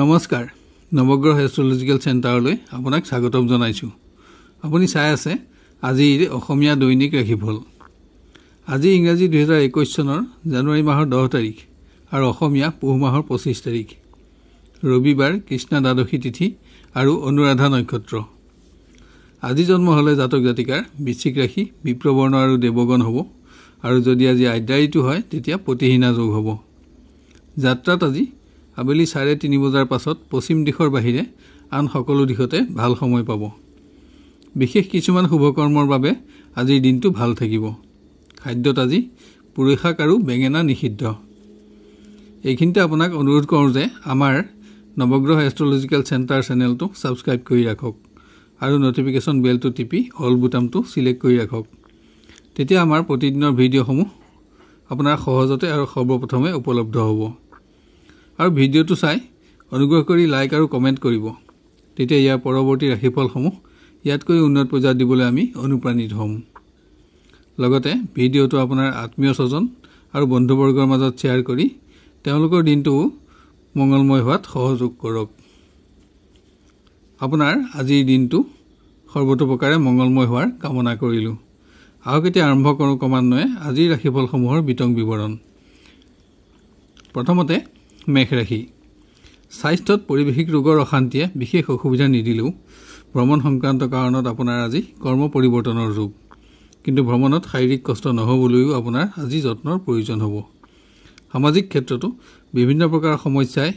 নমস্কাৰ নৱগ্ৰহ এষ্ট্ৰলজিকেল চেণ্টাৰলৈ আপোনাক স্বাগতম জনাইছোঁ আপুনি চাই আছে আজিৰ অসমীয়া দৈনিক ৰাশিফল আজি ইংৰাজী দুহেজাৰ একৈছ চনৰ জানুৱাৰী মাহৰ দহ তাৰিখ আৰু অসমীয়া পুহ মাহৰ পঁচিছ তাৰিখ ৰবিবাৰ কৃষ্ণা দ্বাদশী তিথি আৰু অনুৰাধা নক্ষত্ৰ আজি জন্ম হ'লে জাতক জাতিকাৰ বৃশ্চিক ৰাশি বিপ্ৰবৰ্ণ আৰু দেৱগণ হ'ব আৰু যদি আজি আদ্যাৰীটো হয় তেতিয়া প্ৰতিহীনা যোগ হ'ব যাত্ৰাত আজি আবেলি চাৰে তিনি বজাৰ পাছত পশ্চিম দিশৰ বাহিৰে আন সকলো দিশতে ভাল সময় পাব বিশেষ কিছুমান শুভকৰ্মৰ বাবে আজিৰ দিনটো ভাল থাকিব খাদ্যত আজি পুৰি শাক আৰু বেঙেনা নিষিদ্ধ এইখিনিতে আপোনাক অনুৰোধ কৰোঁ যে আমাৰ নৱগ্ৰহ এষ্ট্ৰলজিকেল চেণ্টাৰ চেনেলটো ছাবস্ক্ৰাইব কৰি ৰাখক আৰু ন'টিফিকেশ্যন বেলটো টিপি অল বুটামটো ছিলেক্ট কৰি ৰাখক তেতিয়া আমাৰ প্ৰতিদিনৰ ভিডিঅ'সমূহ আপোনাৰ সহজতে আৰু সৰ্বপ্ৰথমে উপলব্ধ হ'ব আৰু ভিডিঅ'টো চাই অনুগ্ৰহ কৰি লাইক আৰু কমেণ্ট কৰিব তেতিয়া ইয়াৰ পৰৱৰ্তী ৰাশিফলসমূহ ইয়াতকৈ উন্নত পৰ্যায়ত দিবলৈ আমি অনুপ্ৰাণিত হ'ম লগতে ভিডিঅ'টো আপোনাৰ আত্মীয় স্বজন আৰু বন্ধুবৰ্গৰ মাজত শ্বেয়াৰ কৰি তেওঁলোকৰ দিনটো মংগলময় হোৱাত সহযোগ কৰক আপোনাৰ আজিৰ দিনটো সৰ্বতোপ্ৰকাৰে মংগলময় হোৱাৰ কামনা কৰিলোঁ আহক এতিয়া আৰম্ভ কৰোঁ ক্ৰমান্বয়ে আজিৰ ৰাশিফলসমূহৰ বিতং বিৱৰণ প্ৰথমতে মেঘ ৰাখি স্বাস্থ্যত পৰিৱেশিক ৰোগৰ অশান্তিয়ে বিশেষ অসুবিধা নিদিলেও ভ্ৰমণ সংক্ৰান্ত কাৰণত আপোনাৰ আজি কৰ্ম পৰিৱৰ্তনৰ যুগ কিন্তু ভ্ৰমণত শাৰীৰিক কষ্ট নহ'বলৈও আপোনাৰ আজি যত্নৰ প্ৰয়োজন হ'ব সামাজিক ক্ষেত্ৰতো বিভিন্ন প্ৰকাৰৰ সমস্যাই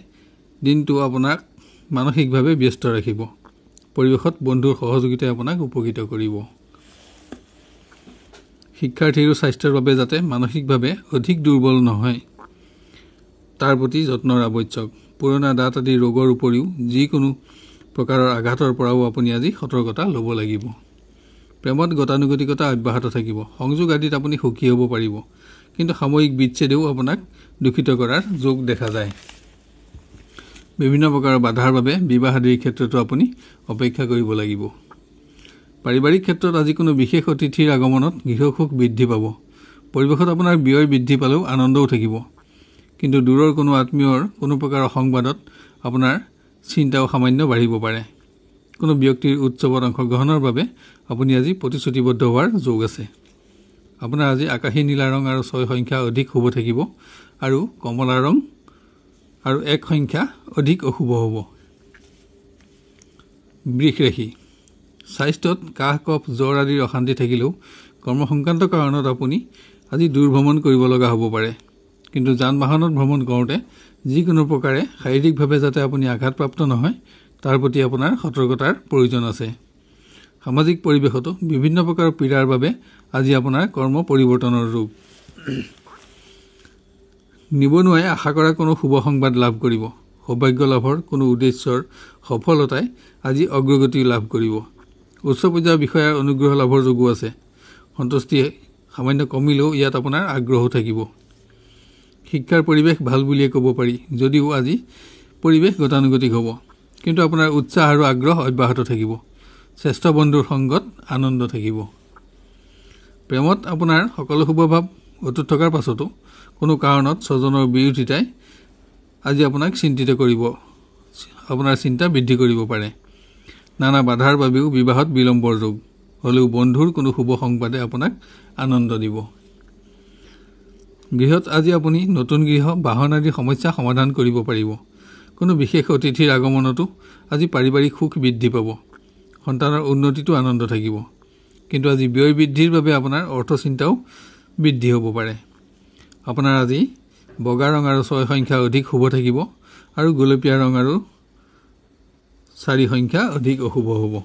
দিনটো আপোনাক মানসিকভাৱে ব্যস্ত ৰাখিব পৰিৱেশত বন্ধুৰ সহযোগিতাই আপোনাক উপকৃত কৰিব শিক্ষাৰ্থীৰো স্বাস্থ্যৰ বাবে যাতে মানসিকভাৱে অধিক দুৰ্বল নহয় তাৰ প্ৰতি যত্নৰ আৱশ্যক পুৰণা দাঁত আদি ৰোগৰ উপৰিও যিকোনো প্ৰকাৰৰ আঘাতৰ পৰাও আপুনি আজি সতৰ্কতা ল'ব লাগিব প্ৰেমত গতানুগতিকতা অব্যাহত থাকিব সংযোগ আদিত আপুনি সুখী হ'ব পাৰিব কিন্তু সাময়িক বিচ্ছেদেও আপোনাক দূষিত কৰাৰ যোগ দেখা যায় বিভিন্ন প্ৰকাৰৰ বাধাৰ বাবে বিবাহ আদিৰ ক্ষেত্ৰতো আপুনি অপেক্ষা কৰিব লাগিব পাৰিবাৰিক ক্ষেত্ৰত আজি কোনো বিশেষ অতিথিৰ আগমনত গৃহসুখ বৃদ্ধি পাব পৰিৱেশত আপোনাৰ ব্যয় বৃদ্ধি পালেও আনন্দও থাকিব কিন্তু দূৰৰ কোনো আত্মীয়ৰ কোনো প্ৰকাৰৰ সংবাদত আপোনাৰ চিন্তাও সামান্য বাঢ়িব পাৰে কোনো ব্যক্তিৰ উৎসৱত অংশগ্ৰহণৰ বাবে আপুনি আজি প্ৰতিশ্ৰুতিবদ্ধ হোৱাৰ যোগ আছে আপোনাৰ আজি আকাশী নীলা ৰং আৰু ছয় সংখ্যা অধিক শুভ থাকিব আৰু কমলা ৰং আৰু এক সংখ্যা অধিক অশুভ হ'ব বৃষ ৰাশি স্বাস্থ্যত কাহ কফ জ্বৰ আদিৰ অশান্তি থাকিলেও কৰ্মসংক্ৰান্ত কাৰণত আপুনি আজি দূৰ ভ্ৰমণ কৰিব লগা হ'ব পাৰে কিন্তু যান বাহনত ভ্ৰমণ কৰোঁতে যিকোনো প্ৰকাৰে শাৰীৰিকভাৱে যাতে আপুনি আঘাতপ্ৰাপ্ত নহয় তাৰ প্ৰতি আপোনাৰ সতৰ্কতাৰ প্ৰয়োজন আছে সামাজিক পৰিৱেশতো বিভিন্ন প্ৰকাৰৰ পীড়াৰ বাবে আজি আপোনাৰ কৰ্ম পৰিৱৰ্তনৰ ৰূপ নিবনুৱাই আশা কৰা কোনো শুভ সংবাদ লাভ কৰিব সৌভাগ্য লাভৰ কোনো উদ্দেশ্যৰ সফলতাই আজি অগ্ৰগতি লাভ কৰিব উচ্চ পৰ্যায়ৰ বিষয়াৰ অনুগ্ৰহ লাভৰ যোগো আছে সন্তুষ্টি সামান্য কমিলেও ইয়াত আপোনাৰ আগ্ৰহো থাকিব শিক্ষাৰ পৰিৱেশ ভাল বুলিয়ে ক'ব পাৰি যদিও আজি পৰিৱেশ গতানুগতিক হ'ব কিন্তু আপোনাৰ উৎসাহ আৰু আগ্ৰহ অব্যাহত থাকিব শ্ৰেষ্ঠ বন্ধুৰ সংগত আনন্দ থাকিব প্ৰেমত আপোনাৰ সকলো শুভভাৱ অটুত থকাৰ পাছতো কোনো কাৰণত স্বজনৰ বিৰোধিতাই আজি আপোনাক চিন্তিত কৰিব আপোনাৰ চিন্তা বৃদ্ধি কৰিব পাৰে নানা বাধাৰ বাবেও বিবাহত বিলম্বৰ যোগ হ'লেও বন্ধুৰ কোনো শুভ সংবাদে আপোনাক আনন্দ দিব গৃহত আজি আপুনি নতুন গৃহ বাহন আদি সমস্যা সমাধান কৰিব পাৰিব কোনো বিশেষ অতিথিৰ আগমনতো আজি পাৰিবাৰিক সুখ বৃদ্ধি পাব সন্তানৰ উন্নতিটো আনন্দ থাকিব কিন্তু আজি ব্যয় বৃদ্ধিৰ বাবে আপোনাৰ অৰ্থচিন্তাও বৃদ্ধি হ'ব পাৰে আপোনাৰ আজি বগা ৰং আৰু ছয় সংখ্যা অধিক শুভ থাকিব আৰু গোলপীয়া ৰং আৰু চাৰি সংখ্যা অধিক অশুভ হ'ব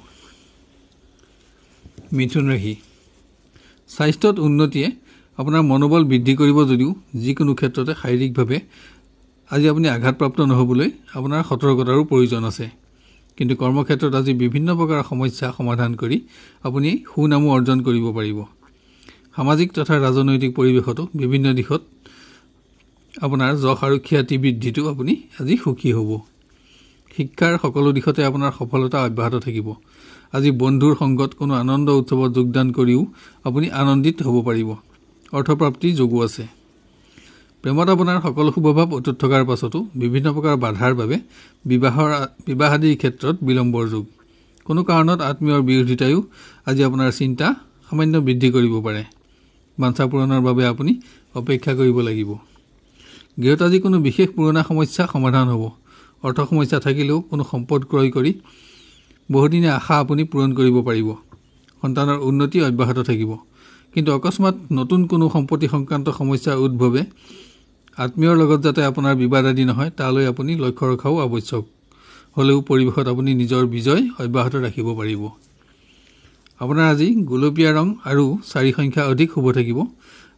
মিথুন ৰাশি স্বাস্থ্যত উন্নতিয়ে আপোনাৰ মনোবল বৃদ্ধি কৰিব যদিও যিকোনো ক্ষেত্ৰতে শাৰীৰিকভাৱে আজি আপুনি আঘাতপ্ৰাপ্ত নহ'বলৈ আপোনাৰ সতৰ্কতাৰো প্ৰয়োজন আছে কিন্তু কৰ্মক্ষেত্ৰত আজি বিভিন্ন প্ৰকাৰৰ সমস্যা সমাধান কৰি আপুনি সুনামো অৰ্জন কৰিব পাৰিব সামাজিক তথা ৰাজনৈতিক পৰিৱেশতো বিভিন্ন দিশত আপোনাৰ যশ আৰু খ্যাতি বৃদ্ধিটো আপুনি আজি সুখী হ'ব শিক্ষাৰ সকলো দিশতে আপোনাৰ সফলতা অব্যাহত থাকিব আজি বন্ধুৰ সংগত কোনো আনন্দ উৎসৱত যোগদান কৰিও আপুনি আনন্দিত হ'ব পাৰিব অৰ্থপ্ৰাপ্তি আছে প্ৰেমত আপোনাৰ সকলো শুভভাৱ অটুট থকাৰ পাছতো বিভিন্ন প্ৰকাৰ বাধাৰ বাবে বিবাহৰ বিবাহ আদিৰ ক্ষেত্ৰত বিলম্বৰ যুগ কোনো কাৰণত আত্মীয়ৰ বিৰোধিতায়ো আজি আপোনাৰ চিন্তা সামান্য বৃদ্ধি কৰিব পাৰে বাঞ্চা পূৰণৰ বাবে আপুনি অপেক্ষা কৰিব লাগিব গৃহত আজি কোনো বিশেষ পুৰণা সমস্যা সমাধান হ'ব অৰ্থ সমস্যা থাকিলেও কোনো সম্পদ ক্ৰয় কৰি বহুদিনীয়া আশা আপুনি পূৰণ কৰিব পাৰিব সন্তানৰ উন্নতি অব্যাহত থাকিব কিন্তু অকস্মাত নতুন কোনো সম্পত্তি সংক্ৰান্ত সমস্যা উদ্ভৱে আত্মীয়ৰ লগত যাতে আপোনাৰ বিবাদ আদি নহয় তালৈ আপুনি লক্ষ্য ৰখাও আৱশ্যক হ'লেও পৰিৱেশত আপুনি নিজৰ বিজয় অব্যাহত ৰাখিব পাৰিব আপোনাৰ আজি গোলপীয়া ৰং আৰু চাৰি সংখ্যা অধিক শুভ থাকিব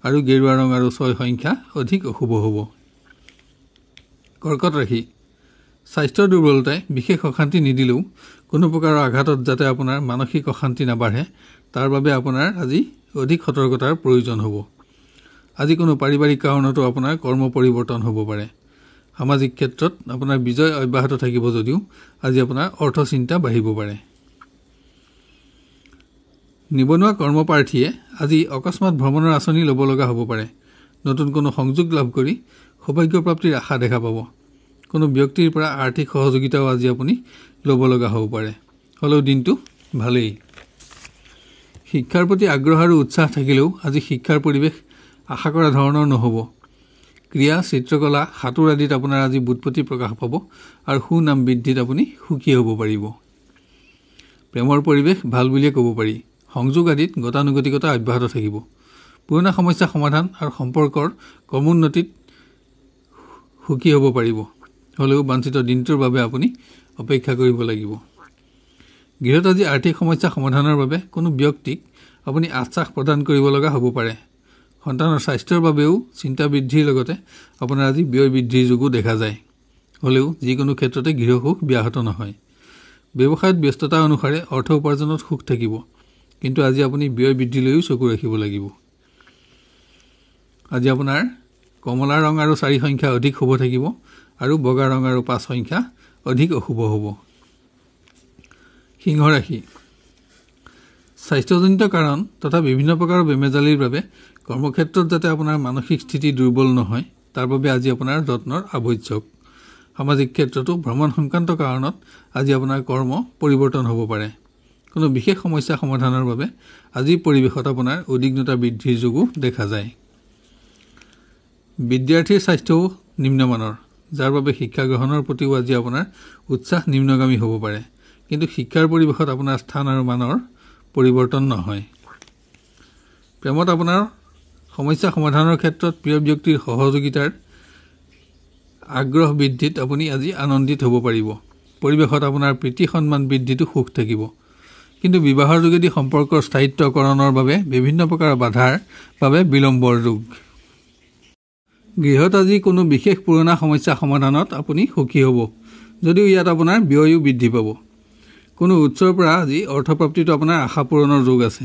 আৰু গেৰুৱা ৰং আৰু ছয় সংখ্যা অধিক অশুভ হ'ব কৰ্কট ৰাশি স্বাস্থ্যৰ দুৰ্বলতাই বিশেষ অশান্তি নিদিলেও কোনো প্ৰকাৰৰ আঘাতত যাতে আপোনাৰ মানসিক অশান্তি নাবাঢ়ে তাৰ বাবে আপোনাৰ আজি অধিক সতৰ্কতাৰ প্ৰয়োজন হ'ব আজি কোনো পাৰিবাৰিক কাৰণতো আপোনাৰ কৰ্ম পৰিৱৰ্তন হ'ব পাৰে সামাজিক ক্ষেত্ৰত আপোনাৰ বিজয় অব্যাহত থাকিব যদিও আজি আপোনাৰ অৰ্থ চিন্তা বাঢ়িব পাৰে নিবনুৱা কৰ্মপ্ৰাৰ্থীয়ে আজি অকস্মাত ভ্ৰমণৰ আঁচনি ল'ব লগা হ'ব পাৰে নতুন কোনো সংযোগ লাভ কৰি সৌভাগ্যপ্ৰাপ্তিৰ আশা দেখা পাব কোনো ব্যক্তিৰ পৰা আৰ্থিক সহযোগিতাও আজি আপুনি ল'ব লগা হ'ব পাৰে হ'লেও দিনটো ভালেই শিক্ষাৰ প্ৰতি আগ্ৰহ আৰু উৎসাহ থাকিলেও আজি শিক্ষাৰ পৰিৱেশ আশা কৰা ধৰণৰ নহ'ব ক্ৰীড়া চিত্ৰকলা সাঁতোৰ আদিত আপোনাৰ আজি বুৎপতি প্ৰকাশ পাব আৰু সুনাম বৃদ্ধিত আপুনি সুখী হ'ব পাৰিব প্ৰেমৰ পৰিৱেশ ভাল বুলিয়ে ক'ব পাৰি সংযোগ আদিত গতানুগতিকতা অব্যাহত থাকিব পুৰণা সমস্যা সমাধান আৰু সম্পৰ্কৰ কৰ্মোন্নতিত সুখী হ'ব পাৰিব হ'লেও বাঞ্চিত দিনটোৰ বাবে আপুনি অপেক্ষা কৰিব লাগিব গৃহত আজি আৰ্থিক সমস্যা সমাধানৰ বাবে কোনো ব্যক্তিক আপুনি আশ্বাস প্ৰদান কৰিব লগা হ'ব পাৰে সন্তানৰ স্বাস্থ্যৰ বাবেও চিন্তা বৃদ্ধিৰ লগতে আপোনাৰ আজি ব্যয় বৃদ্ধিৰ যোগো দেখা যায় হ'লেও যিকোনো ক্ষেত্ৰতে গৃহসুখ ব্যাহত নহয় ব্যৱসায়ত ব্যস্ততা অনুসাৰে অৰ্থ উপাৰ্জনত সুখ থাকিব কিন্তু আজি আপুনি ব্যয় বৃদ্ধিলৈও চকু ৰাখিব লাগিব আজি আপোনাৰ কমলা ৰং আৰু চাৰি সংখ্যা অধিক শুভ থাকিব আৰু বগা ৰং আৰু পাঁচ সংখ্যা অধিক অশুভ হ'ব সিংহ ৰাশি স্বাস্থ্যজনিত কাৰণ তথা বিভিন্ন প্ৰকাৰৰ বেমেজালিৰ বাবে কৰ্মক্ষেত্ৰত যাতে আপোনাৰ মানসিক স্থিতি দুৰ্বল নহয় তাৰ বাবে আজি আপোনাৰ যত্নৰ আৱশ্যক সামাজিক ক্ষেত্ৰতো ভ্ৰমণ সংক্ৰান্ত কাৰণত আজি আপোনাৰ কৰ্ম পৰিৱৰ্তন হ'ব পাৰে কোনো বিশেষ সমস্যা সমাধানৰ বাবে আজিৰ পৰিৱেশত আপোনাৰ উদ্বিগ্নতা বৃদ্ধিৰ যোগো দেখা যায় বিদ্যাৰ্থীৰ স্বাস্থ্যও নিম্নমানৰ যাৰ বাবে শিক্ষা গ্ৰহণৰ প্ৰতিও আজি আপোনাৰ উৎসাহ নিম্নগামী হ'ব পাৰে কিন্তু শিক্ষাৰ পৰিৱেশত আপোনাৰ স্থান আৰু মানৰ পৰিৱৰ্তন নহয় প্ৰেমত আপোনাৰ সমস্যা সমাধানৰ ক্ষেত্ৰত প্ৰিয় ব্যক্তিৰ সহযোগিতাৰ আগ্ৰহ বৃদ্ধিত আপুনি আজি আনন্দিত হ'ব পাৰিব পৰিৱেশত আপোনাৰ প্ৰীতি সন্মান বৃদ্ধিটো সুখ থাকিব কিন্তু বিবাহৰ যোগেদি সম্পৰ্কৰ স্থায়িত্বকৰণৰ বাবে বিভিন্ন প্ৰকাৰৰ বাধাৰ বাবে বিলম্বৰ যোগ গৃহত আজি কোনো বিশেষ পুৰণা সমস্যা সমাধানত আপুনি সুখী হ'ব যদিও ইয়াত আপোনাৰ ব্যয়ো বৃদ্ধি পাব কোনো উৎসৰ পৰা আজি অৰ্থপ্ৰাপ্তিটো আপোনাৰ আশা পূৰণৰ যোগ আছে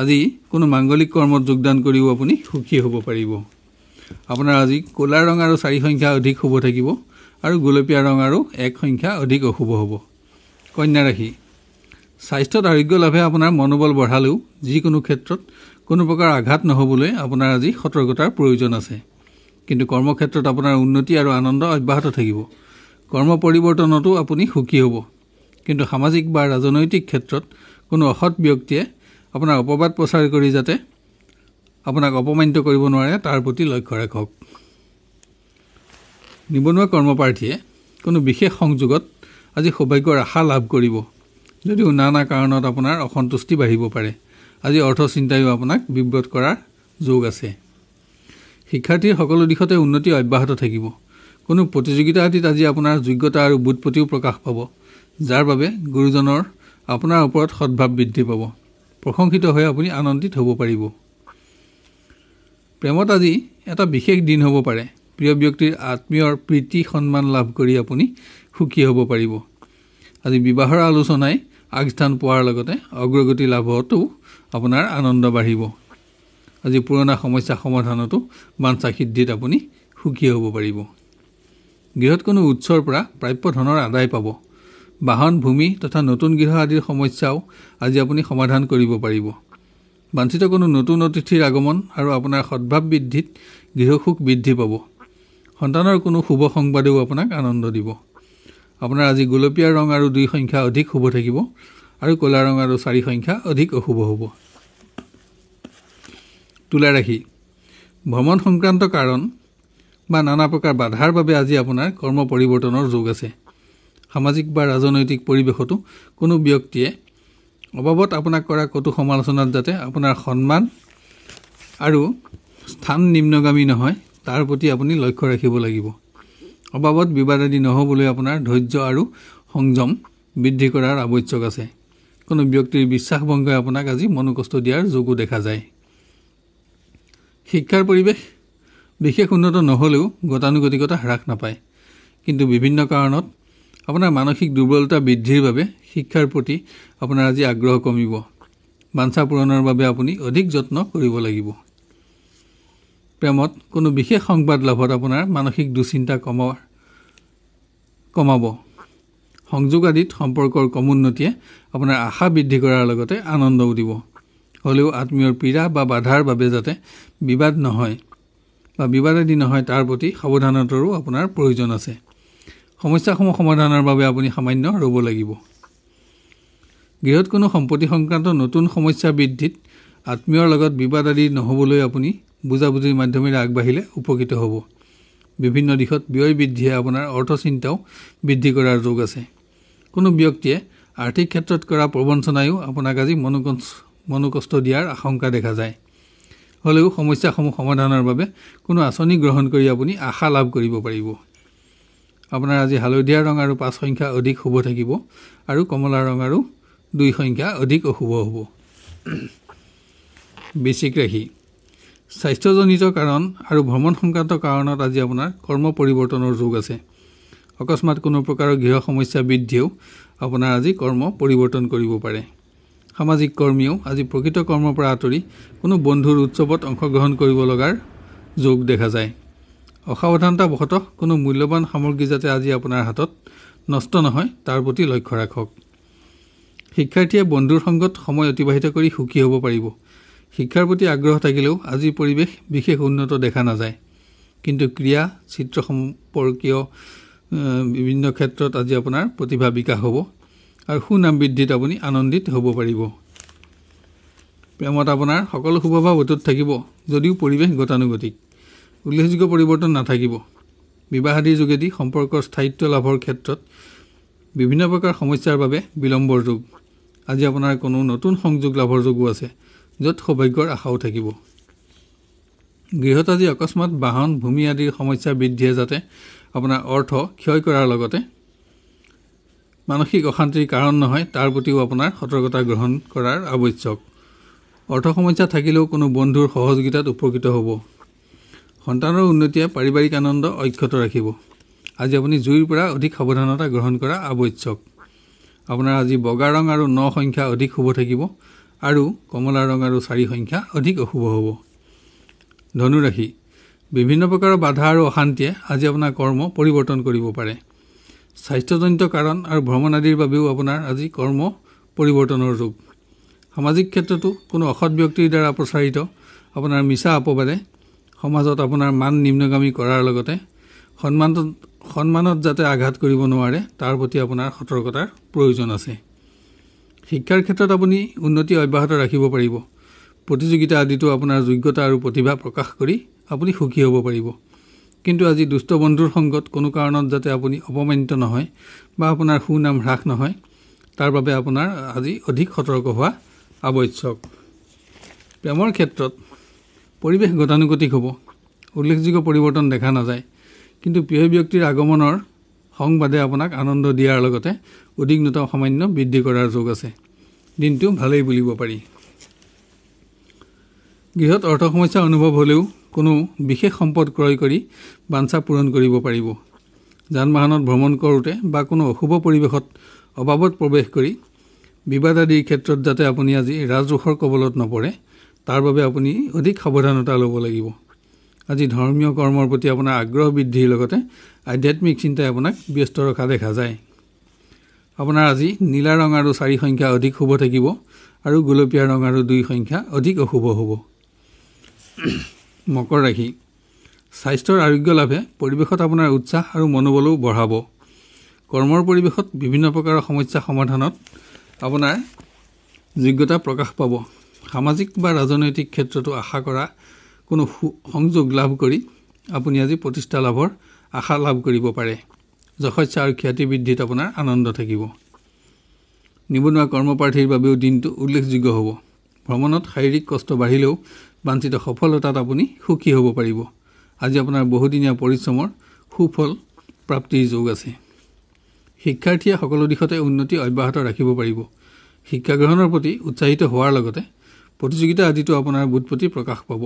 আজি কোনো মাংগলিক কৰ্মত যোগদান কৰিও আপুনি সুখী হ'ব পাৰিব আপোনাৰ আজি ক'লা ৰং আৰু চাৰি সংখ্যা অধিক শুভ থাকিব আৰু গোলপীয়া ৰং আৰু এক সংখ্যা অধিক অশুভ হ'ব কন্যা ৰাশি স্বাস্থ্যত আৰোগ্য লাভে আপোনাৰ মনোবল বঢ়ালেও যিকোনো ক্ষেত্ৰত কোনো প্ৰকাৰ আঘাত নহ'বলৈ আপোনাৰ আজি সতৰ্কতাৰ প্ৰয়োজন আছে কিন্তু কৰ্মক্ষেত্ৰত আপোনাৰ উন্নতি আৰু আনন্দ অব্যাহত থাকিব কৰ্ম পৰিৱৰ্তনতো আপুনি সুখী হ'ব কিন্তু সামাজিক বা ৰাজনৈতিক ক্ষেত্ৰত কোনো অসৎ ব্যক্তিয়ে আপোনাৰ অপবাদ প্ৰচাৰ কৰি যাতে আপোনাক অপমানিত কৰিব নোৱাৰে তাৰ প্ৰতি লক্ষ্য ৰাখক নিবনুৱা কৰ্মপ্ৰাৰ্থীয়ে কোনো বিশেষ সংযোগত আজি সৌভাগ্যৰ আশা লাভ কৰিব যদিও নানা কাৰণত আপোনাৰ অসন্তুষ্টি বাঢ়িব পাৰে আজি অৰ্থ চিন্তায়ো আপোনাক বিব্ৰত কৰাৰ যোগ আছে শিক্ষাৰ্থীৰ সকলো দিশতে উন্নতি অব্যাহত থাকিব কোনো প্ৰতিযোগিতা আদিত আজি আপোনাৰ যোগ্যতা আৰু বুধপতিও প্ৰকাশ পাব যাৰ বাবে গুৰুজনৰ আপোনাৰ ওপৰত সদভাৱ বৃদ্ধি পাব প্ৰশংসিত হৈ আপুনি আনন্দিত হ'ব পাৰিব প্ৰেমত আজি এটা বিশেষ দিন হ'ব পাৰে প্ৰিয় ব্যক্তিৰ আত্মীয়ৰ প্ৰীতি সন্মান লাভ কৰি আপুনি সুখী হ'ব পাৰিব আজি বিবাহৰ আলোচনাই আগস্থান পোৱাৰ লগতে অগ্ৰগতি লাভতো আপোনাৰ আনন্দ বাঢ়িব আজি পুৰণা সমস্যা সমাধানতো বাঞ্চা সিদ্ধিত আপুনি সুখী হ'ব পাৰিব গৃহত কোনো উৎসৰ পৰা প্ৰাপ্য ধনৰ আদায় পাব বাহন ভূমি তথা নতুন গৃহ আদিৰ সমস্যাও আজি আপুনি সমাধান কৰিব পাৰিব বাঞ্চিত কোনো নতুন অতিথিৰ আগমন আৰু আপোনাৰ সদ্ভাৱ বৃদ্ধিত গৃহসুখ বৃদ্ধি পাব সন্তানৰ কোনো শুভ সংবাদেও আপোনাক আনন্দ দিব আপোনাৰ আজি গোলপীয়া ৰং আৰু দুই সংখ্যা অধিক শুভ থাকিব আৰু ক'লা ৰং আৰু চাৰি সংখ্যা অধিক অশুভ হ'ব তুলা ৰাশি ভ্ৰমণ সংক্ৰান্ত কাৰণ বা নানা প্ৰকাৰ বাধাৰ বাবে আজি আপোনাৰ কৰ্ম পৰিৱৰ্তনৰ যোগ আছে সামাজিক বা ৰাজনৈতিক পৰিৱেশতো কোনো ব্যক্তিয়ে অবাবত আপোনাক কৰা কটু সমালোচনাত যাতে আপোনাৰ সন্মান আৰু স্থান নিম্নগামী নহয় তাৰ প্ৰতি আপুনি লক্ষ্য ৰাখিব লাগিব অবাবত বিবাদ আদি নহ'বলৈ আপোনাৰ ধৈৰ্য আৰু সংযম বৃদ্ধি কৰাৰ আৱশ্যক আছে কোনো ব্যক্তিৰ বিশ্বাসভংগই আপোনাক আজি মনোকষ্ট দিয়াৰ যোগো দেখা যায় শিক্ষাৰ পৰিৱেশ বিশেষ উন্নত নহ'লেও গতানুগতিকতা হ্ৰাস নাপায় কিন্তু বিভিন্ন কাৰণত আপোনাৰ মানসিক দুৰ্বলতা বৃদ্ধিৰ বাবে শিক্ষাৰ প্ৰতি আপোনাৰ আজি আগ্ৰহ কমিব বাঞ্চা পূৰণৰ বাবে আপুনি অধিক যত্ন কৰিব লাগিব প্ৰেমত কোনো বিশেষ সংবাদ লাভত আপোনাৰ মানসিক দুশ্চিন্তা কমাৰ কমাব সংযোগ আদিত সম্পৰ্কৰ কমোন্নতিয়ে আপোনাৰ আশা বৃদ্ধি কৰাৰ লগতে আনন্দও দিব হ'লেও আত্মীয়ৰ পীড়া বা বাধাৰ বাবে যাতে বিবাদ নহয় বা বিবাদ আদি নহয় তাৰ প্ৰতি সাৱধানতাৰো আপোনাৰ প্ৰয়োজন আছে সমস্যাসমূহ সমাধানৰ বাবে আপুনি সামান্য ৰ'ব লাগিব গৃহত কোনো সম্পত্তি সংক্ৰান্ত নতুন সমস্যা বৃদ্ধিত আত্মীয়ৰ লগত বিবাদ আদি নহ'বলৈ আপুনি বুজাবুজিৰ মাধ্যমেৰে আগবাঢ়িলে উপকৃত হ'ব বিভিন্ন দিশত ব্যয় বৃদ্ধিয়ে আপোনাৰ অৰ্থচিন্তাও বৃদ্ধি কৰাৰ যোগ আছে কোনো ব্যক্তিয়ে আৰ্থিক ক্ষেত্ৰত কৰা প্ৰবঞ্চনায়ো আপোনাক আজি মনোক মনোকষ্ট দিয়াৰ আশংকা দেখা যায় হ'লেও সমস্যাসমূহ সমাধানৰ বাবে কোনো আঁচনি গ্ৰহণ কৰি আপুনি আশা লাভ কৰিব পাৰিব আপোনাৰ আজি হালধীয়া ৰং আৰু পাঁচ সংখ্যা অধিক শুভ থাকিব আৰু কমলা ৰং আৰু দুই সংখ্যা অধিক অশুভ হ'ব বেচিক ৰাশি স্বাস্থ্যজনিত কাৰণ আৰু ভ্ৰমণ সংক্ৰান্ত কাৰণত আজি আপোনাৰ কৰ্ম পৰিৱৰ্তনৰ যোগ আছে অকস্মাত কোনো প্ৰকাৰৰ গৃহ সমস্যা বৃদ্ধিয়েও আপোনাৰ আজি কৰ্ম পৰিৱৰ্তন কৰিব পাৰে সামাজিক কৰ্মীয়েও আজি প্ৰকৃত কৰ্মৰ পৰা আঁতৰি কোনো বন্ধুৰ উৎসৱত অংশগ্ৰহণ কৰিব লগাৰ যোগ দেখা যায় অসাৱধানতাবশতঃ কোনো মূল্যৱান সামগ্ৰী যাতে আজি আপোনাৰ হাতত নষ্ট নহয় তাৰ প্ৰতি লক্ষ্য ৰাখক শিক্ষাৰ্থীয়ে বন্ধুৰ সংগত সময় অতিবাহিত কৰি সুখী হ'ব পাৰিব শিক্ষাৰ প্ৰতি আগ্ৰহ থাকিলেও আজিৰ পৰিৱেশ বিশেষ উন্নত দেখা নাযায় কিন্তু ক্ৰীড়া চিত্ৰ সম্পৰ্কীয় বিভিন্ন ক্ষেত্ৰত আজি আপোনাৰ প্ৰতিভা বিকাশ হ'ব আৰু সুনাম বৃদ্ধিত আপুনি আনন্দিত হ'ব পাৰিব প্ৰেমত আপোনাৰ সকলো শুভভাৱ অটুত থাকিব যদিও পৰিৱেশ গতানুগতিক উল্লেখযোগ্য পৰিৱৰ্তন নাথাকিব বিবাহ আদিৰ যোগেদি সম্পৰ্কৰ স্থায়িত্ব লাভৰ ক্ষেত্ৰত বিভিন্ন প্ৰকাৰ সমস্যাৰ বাবে বিলম্বৰ যুগ আজি আপোনাৰ কোনো নতুন সংযোগ লাভৰ যোগো আছে য'ত সৌভাগ্যৰ আশাও থাকিব গৃহত আজি অকস্মাত বাহন ভূমি আদিৰ সমস্যা বৃদ্ধিয়ে যাতে আপোনাৰ অৰ্থ ক্ষয় কৰাৰ লগতে মানসিক অশান্তিৰ কাৰণ নহয় তাৰ প্ৰতিও আপোনাৰ সতৰ্কতা গ্ৰহণ কৰাৰ আৱশ্যক অৰ্থ সমস্যা থাকিলেও কোনো বন্ধুৰ সহযোগিতাত উপকৃত হ'ব সন্তানৰ উন্নতিয়ে পাৰিবাৰিক আনন্দ অক্ষত ৰাখিব আজি আপুনি জুইৰ পৰা অধিক সাৱধানতা গ্ৰহণ কৰা আৱশ্যক আপোনাৰ আজি বগা ৰং আৰু ন সংখ্যা অধিক শুভ থাকিব আৰু কমলা ৰং আৰু চাৰি সংখ্যা অধিক অশুভ হ'ব ধনুৰাশি বিভিন্ন প্ৰকাৰৰ বাধা আৰু অশান্তিয়ে আজি আপোনাৰ কৰ্ম পৰিৱৰ্তন কৰিব পাৰে স্বাস্থ্যজনিত কাৰণ আৰু ভ্ৰমণ আদিৰ বাবেও আপোনাৰ আজি কৰ্ম পৰিৱৰ্তনৰ যুগ সামাজিক ক্ষেত্ৰতো কোনো অসৎ ব্যক্তিৰ দ্বাৰা প্ৰচাৰিত আপোনাৰ মিছা অপবাদে সমাজত আপোনাৰ মান নিম্নগামী কৰাৰ লগতে সন্মানত সন্মানত যাতে আঘাত কৰিব নোৱাৰে তাৰ প্ৰতি আপোনাৰ সতৰ্কতাৰ প্ৰয়োজন আছে শিক্ষাৰ ক্ষেত্ৰত আপুনি উন্নতি অব্যাহত ৰাখিব পাৰিব প্ৰতিযোগিতা আদিতো আপোনাৰ যোগ্যতা আৰু প্ৰতিভা প্ৰকাশ কৰি আপুনি সুখী হ'ব পাৰিব কিন্তু আজি দুষ্ট বন্ধুৰ সংগত কোনো কাৰণত যাতে আপুনি অপমানিত নহয় বা আপোনাৰ সুনাম হ্ৰাস নহয় তাৰ বাবে আপোনাৰ আজি অধিক সতৰ্ক হোৱা আৱশ্যক প্ৰেমৰ ক্ষেত্ৰত পৰিৱেশ গতানুগতিক হ'ব উল্লেখযোগ্য পৰিৱৰ্তন দেখা নাযায় কিন্তু প্ৰিয় ব্যক্তিৰ আগমনৰ সংবাদে আপোনাক আনন্দ দিয়াৰ লগতে উদ্বিগ্নতা সামান্য বৃদ্ধি কৰাৰ যোগ আছে দিনটো ভালেই বুলিব পাৰি গৃহত অৰ্থ সমস্যা অনুভৱ হ'লেও কোনো বিশেষ সম্পদ ক্ৰয় কৰি বাঞ্ছা পূৰণ কৰিব পাৰিব যান বাহনত ভ্ৰমণ কৰোঁতে বা কোনো অশুভ পৰিৱেশত অবাবত প্ৰৱেশ কৰি বিবাদ আদিৰ ক্ষেত্ৰত যাতে আপুনি আজি ৰাজৰোষৰ কবলত নপৰে তাৰ বাবে আপুনি অধিক সাৱধানতা ল'ব লাগিব আজি ধৰ্মীয় কৰ্মৰ প্ৰতি আপোনাৰ আগ্ৰহ বৃদ্ধিৰ লগতে আধ্যাত্মিক চিন্তাই আপোনাক ব্যস্ত ৰখা দেখা যায় আপোনাৰ আজি নীলা ৰং আৰু চাৰি সংখ্যা অধিক শুভ থাকিব আৰু গোলপীয়া ৰং আৰু দুই সংখ্যা অধিক অশুভ হ'ব মকৰ ৰাশি স্বাস্থ্যৰ আৰোগ্য লাভে পৰিৱেশত আপোনাৰ উৎসাহ আৰু মনোবলো বঢ়াব কৰ্মৰ পৰিৱেশত বিভিন্ন প্ৰকাৰৰ সমস্যা সমাধানত আপোনাৰ যোগ্যতা প্ৰকাশ পাব সামাজিক বা ৰাজনৈতিক ক্ষেত্ৰতো আশা কৰা কোনো সংযোগ লাভ কৰি আপুনি আজি প্ৰতিষ্ঠা লাভৰ আশা লাভ কৰিব পাৰে যশস্য আৰু খ্যাতি বৃদ্ধিত আপোনাৰ আনন্দ থাকিব নিবনুৱা কৰ্মপ্ৰাৰ্থীৰ বাবেও দিনটো উল্লেখযোগ্য হ'ব ভ্ৰমণত শাৰীৰিক কষ্ট বাঢ়িলেও বাঞ্চিত সফলতাত আপুনি সুখী হ'ব পাৰিব আজি আপোনাৰ বহুদিনীয়া পৰিশ্ৰমৰ সুফল প্ৰাপ্তিৰ যোগ আছে শিক্ষাৰ্থীয়ে সকলো দিশতে উন্নতি অব্যাহত ৰাখিব পাৰিব শিক্ষা গ্ৰহণৰ প্ৰতি উৎসাহিত হোৱাৰ লগতে প্ৰতিযোগিতা আদিটো আপোনাৰ বুধপতি প্ৰকাশ পাব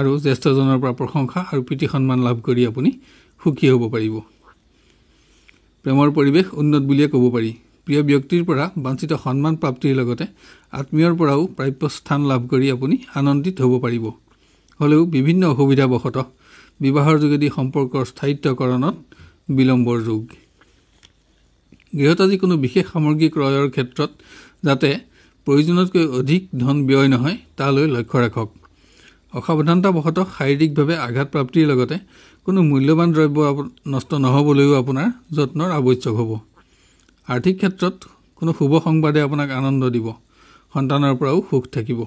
আৰু জ্যেষ্ঠজনৰ পৰা প্ৰশংসা আৰু প্ৰীতি সন্মান লাভ কৰি আপুনি সুখী হ'ব পাৰিব প্ৰেমৰ পৰিৱেশ উন্নত বুলিয়ে ক'ব পাৰি প্ৰিয় ব্যক্তিৰ পৰা বাঞ্চিত সন্মান প্ৰাপ্তিৰ লগতে আত্মীয়ৰ পৰাও প্ৰাপ্য স্থান লাভ কৰি আপুনি আনন্দিত হ'ব পাৰিব হ'লেও বিভিন্ন অসুবিধাবশতঃ বিবাহৰ যোগেদি সম্পৰ্কৰ স্থায়িত্বকৰণত বিলম্বৰ যোগ গৃহত আজি কোনো বিশেষ সামগ্ৰী ক্ৰয়ৰ ক্ষেত্ৰত যাতে প্ৰয়োজনতকৈ অধিক ধন ব্যয় নহয় তালৈ লক্ষ্য ৰাখক অসাৱধানতাবশতঃ শাৰীৰিকভাৱে আঘাতপ্ৰাপ্তিৰ লগতে কোনো মূল্যৱান দ্ৰব্য নষ্ট নহ'বলৈও আপোনাৰ যত্নৰ আৱশ্যক হ'ব আৰ্থিক ক্ষেত্ৰত কোনো শুভ সংবাদে আপোনাক আনন্দ দিব সন্তানৰ পৰাও সুখ থাকিব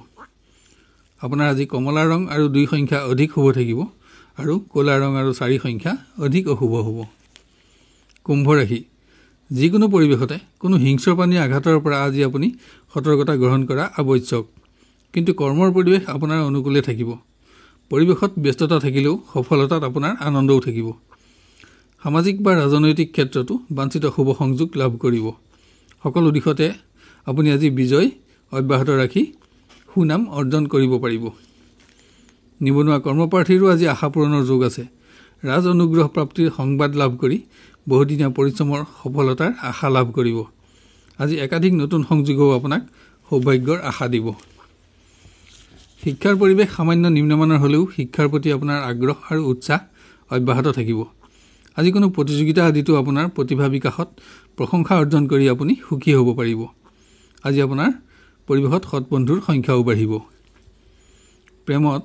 আপোনাৰ আজি কমলা ৰং আৰু দুই সংখ্যা অধিক শুভ থাকিব আৰু ক'লা ৰং আৰু চাৰি সংখ্যা অধিক অশুভ হ'ব কুম্ভৰাশি যিকোনো পৰিৱেশতে কোনো হিংস্ৰ পানী আঘাতৰ পৰা আজি আপুনি সতৰ্কতা গ্ৰহণ কৰা আৱশ্যক কিন্তু কৰ্মৰ পৰিৱেশ আপোনাৰ অনুকূলে থাকিব পৰিৱেশত ব্যস্ততা থাকিলেও সফলতাত আপোনাৰ আনন্দও থাকিব সামাজিক বা ৰাজনৈতিক ক্ষেত্ৰতো বাঞ্চিত শুভ সংযোগ লাভ কৰিব সকলো দিশতে আপুনি আজি বিজয় অব্যাহত ৰাখি সুনাম অৰ্জন কৰিব পাৰিব নিবনুৱা কৰ্মপ্ৰাৰ্থীৰো আজি আশা পূৰণৰ যোগ আছে ৰাজ অনুগ্ৰহ প্ৰাপ্তিৰ সংবাদ লাভ কৰি বহুদিনীয়া পৰিশ্ৰমৰ সফলতাৰ আশা লাভ কৰিব আজি একাধিক নতুন সংযোগেও আপোনাক সৌভাগ্যৰ আশা দিব শিক্ষাৰ পৰিৱেশ সামান্য নিম্নমানৰ হ'লেও শিক্ষাৰ প্ৰতি আপোনাৰ আগ্ৰহ আৰু উৎসাহ অব্যাহত থাকিব আজি কোনো প্ৰতিযোগিতা আদিতো আপোনাৰ প্ৰতিভা বিকাশত প্ৰশংসা অৰ্জন কৰি আপুনি সুখী হ'ব পাৰিব আজি আপোনাৰ পৰিৱেশত সৎবন্ধুৰ সংখ্যাও বাঢ়িব প্ৰেমত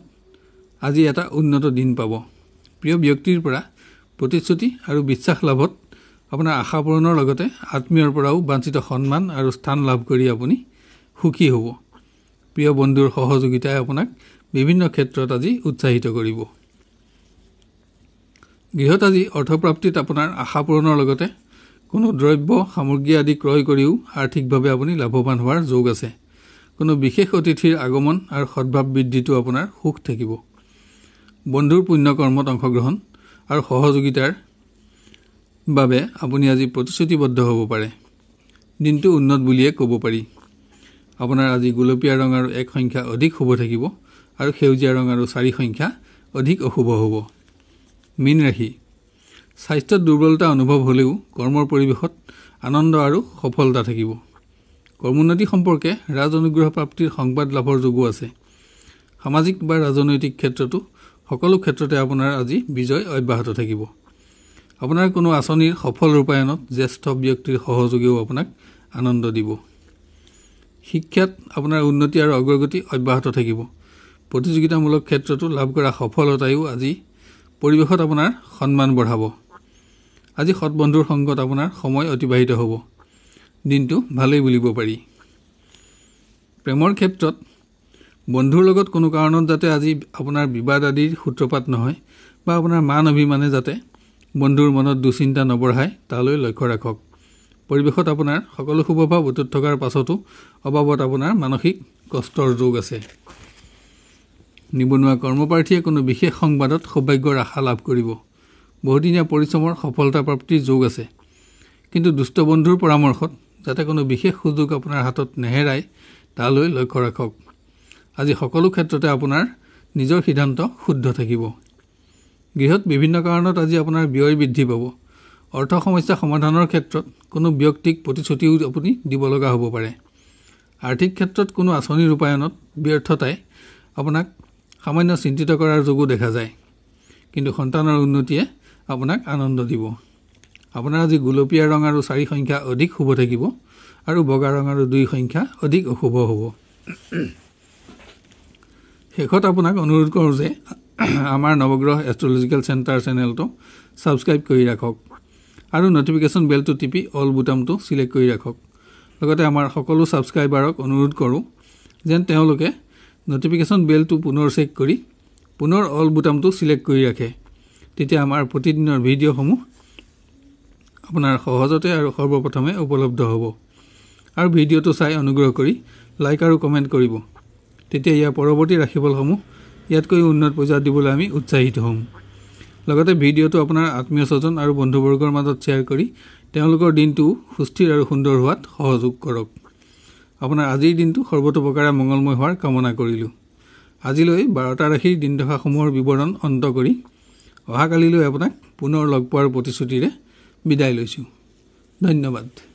আজি এটা উন্নত দিন পাব প্ৰিয় ব্যক্তিৰ পৰা প্ৰতিশ্ৰুতি আৰু বিশ্বাস লাভত আপোনাৰ আশা পূৰণৰ লগতে আত্মীয়ৰ পৰাও বাঞ্চিত সন্মান আৰু স্থান লাভ কৰি আপুনি সুখী হ'ব প্ৰিয় বন্ধুৰ সহযোগিতাই আপোনাক বিভিন্ন ক্ষেত্ৰত আজি উৎসাহিত কৰিব গৃহত আজি অৰ্থপ্ৰাপ্তিত আপোনাৰ আশা পূৰণৰ লগতে কোনো দ্ৰব্য সামগ্ৰী আদি ক্ৰয় কৰিও আৰ্থিকভাৱে আপুনি লাভৱান হোৱাৰ যোগ আছে কোনো বিশেষ অতিথিৰ আগমন আৰু সদ্ভাৱ বৃদ্ধিটো আপোনাৰ সুখ থাকিব বন্ধুৰ পুণ্যকৰ্মত অংশগ্ৰহণ আৰু সহযোগিতাৰ বাবে আপুনি আজি প্ৰতিশ্ৰুতিবদ্ধ হ'ব পাৰে দিনটো উন্নত বুলিয়ে ক'ব পাৰি আপোনাৰ আজি গোলপীয়া ৰং আৰু এক সংখ্যা অধিক শুভ থাকিব আৰু সেউজীয়া ৰং আৰু চাৰি সংখ্যা অধিক অশুভ হ'ব মীন ৰাশি স্বাস্থ্যত দুৰ্বলতা অনুভৱ হ'লেও কৰ্মৰ পৰিৱেশত আনন্দ আৰু সফলতা থাকিব কৰ্মোন্নতি সম্পৰ্কে ৰাজ অনুগ্ৰহ প্ৰাপ্তিৰ সংবাদ লাভৰ যোগো আছে সামাজিক বা ৰাজনৈতিক ক্ষেত্ৰতো সকলো ক্ষেত্ৰতে আপোনাৰ আজি বিজয় অব্যাহত থাকিব আপোনাৰ কোনো আঁচনিৰ সফল ৰূপায়ণত জ্যেষ্ঠ ব্যক্তিৰ সহযোগেও আপোনাক আনন্দ দিব শিক্ষাত আপোনাৰ উন্নতি আৰু অগ্ৰগতি অব্যাহত থাকিব প্ৰতিযোগিতামূলক ক্ষেত্ৰতো লাভ কৰা সফলতায়ো আজি পৰিৱেশত আপোনাৰ সন্মান বঢ়াব আজি সৎ বন্ধুৰ সংগত আপোনাৰ সময় অতিবাহিত হ'ব দিনটো ভালেই বুলিব পাৰি প্ৰেমৰ ক্ষেত্ৰত বন্ধুৰ লগত কোনো কাৰণত যাতে আজি আপোনাৰ বিবাদ আদিৰ সূত্ৰপাত নহয় বা আপোনাৰ মান অভিমানে যাতে বন্ধুৰ মনত দুশ্চিন্তা নবঢ়ায় তালৈ লক্ষ্য ৰাখক পৰিৱেশত আপোনাৰ সকলো শুভভাৱ অটুট থকাৰ পাছতো অবাবত আপোনাৰ মানসিক কষ্টৰ যোগ আছে নিবনুৱা কৰ্মপ্ৰাৰ্থীয়ে কোনো বিশেষ সংবাদত সৌভাগ্যৰ আশা লাভ কৰিব বহুদিনীয়া পৰিশ্ৰমৰ সফলতা প্ৰাপ্তিৰ যোগ আছে কিন্তু দুষ্ট বন্ধুৰ পৰামৰ্শত যাতে কোনো বিশেষ সুযোগ আপোনাৰ হাতত নেহেৰাই তালৈ লক্ষ্য ৰাখক আজি সকলো ক্ষেত্ৰতে আপোনাৰ নিজৰ সিদ্ধান্ত শুদ্ধ থাকিব গৃহত বিভিন্ন কাৰণত আজি আপোনাৰ ব্যয় বৃদ্ধি পাব অৰ্থ সমস্যা সমাধানৰ ক্ষেত্ৰত কোনো ব্যক্তিক প্ৰতিশ্ৰুতিও আপুনি দিব লগা হ'ব পাৰে আৰ্থিক ক্ষেত্ৰত কোনো আঁচনি ৰূপায়ণত ব্যৰ্থতাই আপোনাক সামান্য চিন্তিত কৰাৰ যোগো দেখা যায় কিন্তু সন্তানৰ উন্নতিয়ে আপোনাক আনন্দ দিব আপোনাৰ আজি গোলপীয়া ৰং আৰু চাৰি সংখ্যা অধিক শুভ থাকিব আৰু বগা ৰং আৰু দুই সংখ্যা অধিক অশুভ হ'ব শেষত আপোনাক অনুৰোধ কৰোঁ যে আমাৰ নৱগ্ৰহ এষ্ট্ৰলজিকেল চেণ্টাৰ চেনেলটো ছাবস্ক্ৰাইব কৰি ৰাখক আৰু ন'টিফিকেশ্যন বেলটো টিপি অল বুটামটো চিলেক্ট কৰি ৰাখক লগতে আমাৰ সকলো ছাবস্ক্ৰাইবাৰক অনুৰোধ কৰোঁ যেন তেওঁলোকে ন'টিফিকেশ্যন বেলটো পুনৰ চেক কৰি পুনৰ অল বুটামটো চিলেক্ট কৰি ৰাখে তেতিয়া আমাৰ প্ৰতিদিনৰ ভিডিঅ'সমূহ আপোনাৰ সহজতে আৰু সৰ্বপ্ৰথমে উপলব্ধ হ'ব আৰু ভিডিঅ'টো চাই অনুগ্ৰহ কৰি লাইক আৰু কমেণ্ট কৰিব তেতিয়া ইয়াৰ পৰৱৰ্তী ৰাশিফলসমূহ ইয়াতকৈ উন্নত পৰ্যায়ত দিবলৈ আমি উৎসাহিত হ'ম লগতে ভিডিঅ'টো আপোনাৰ আত্মীয় স্বজন আৰু বন্ধুবৰ্গৰ মাজত শ্বেয়াৰ কৰি তেওঁলোকৰ দিনটো সুস্থিৰ আৰু সুন্দৰ হোৱাত সহযোগ কৰক আপোনাৰ আজিৰ দিনটো সৰ্বতোপ্ৰকাৰে মংগলময় হোৱাৰ কামনা কৰিলোঁ আজিলৈ বাৰটা ৰাশিৰ দিন দশাসমূহৰ বিৱৰণ অন্ত কৰি অহাকালিলৈ আপোনাক পুনৰ লগ পোৱাৰ প্ৰতিশ্ৰুতিৰে বিদায় লৈছোঁ ধন্যবাদ